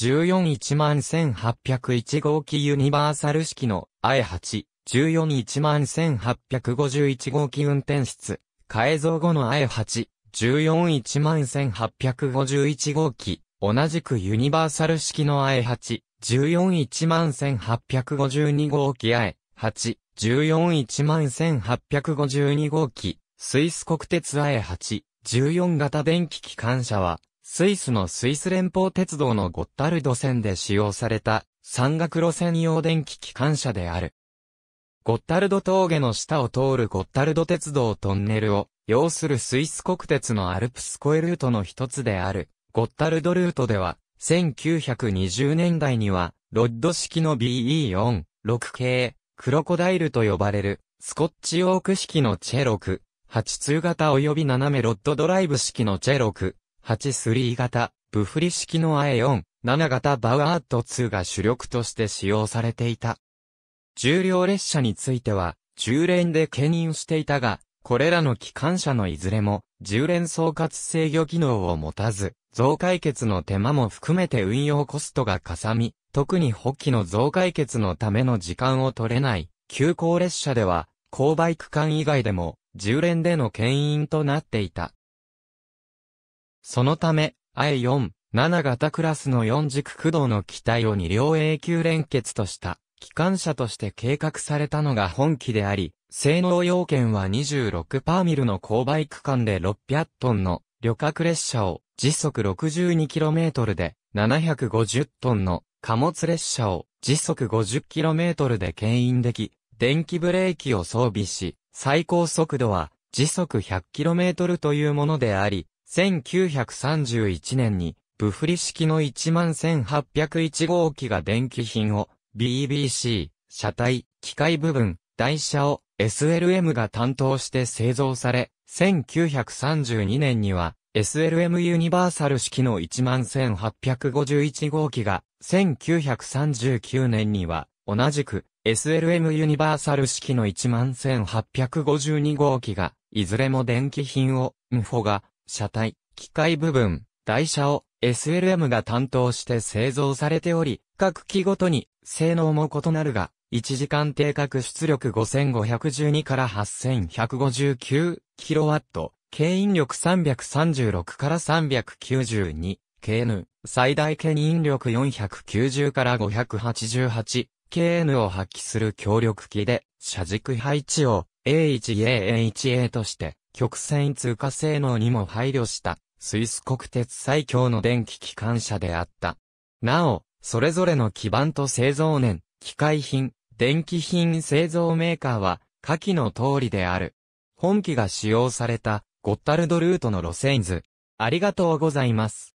141801号機ユニバーサル式の I8、141851号機運転室、改造後の I8、141851号機、同じくユニバーサル式の I8、141852号機 I8、141852号機、スイス国鉄 I8、14型電気機関車は、スイスのスイス連邦鉄道のゴッタルド線で使用された山岳路線用電気機関車である。ゴッタルド峠の下を通るゴッタルド鉄道トンネルを要するスイス国鉄のアルプスコエルートの一つであるゴッタルドルートでは1920年代にはロッド式の BE46 系クロコダイルと呼ばれるスコッチオーク式のチェロク8通型及び斜めロッドドライブ式のチェロク8-3型、ブフリ式の A4、7型バウアート2が主力として使用されていた。重量列車については、重連で兼任していたが、これらの機関車のいずれも、重連総括制御機能を持たず、増解決の手間も含めて運用コストがかさみ、特に補機の増解決のための時間を取れない、急行列車では、勾配区間以外でも、重連での牽引となっていた。そのため、A4、7型クラスの4軸駆動の機体を2両永久連結とした、機関車として計画されたのが本機であり、性能要件は26パーミルの勾配区間で600トンの旅客列車を、時速 62km で750トンの貨物列車を時速 50km で牽引でき、電気ブレーキを装備し、最高速度は時速 100km というものであり、1931年に、ブフリ式の11801号機が電気品を、BBC、車体、機械部分、台車を SLM が担当して製造され、1932年には SLM ユニバーサル式の11851号機が、1939年には同じく SLM ユニバーサル式の11852号機が、いずれも電気品を、ムフォが車体、機械部分、台車を SLM が担当して製造されており、各機ごとに性能も異なるが、1時間定格出力5512から 8159kW、牽引力336から 392kN、最大牽引力490から 588kN を発揮する強力機で、車軸配置を A1A1A として、曲線通過性能にも配慮した、スイス国鉄最強の電気機関車であった。なお、それぞれの基盤と製造年、機械品、電気品製造メーカーは、下記の通りである。本機が使用された、ゴッタルドルートの路線図。ありがとうございます。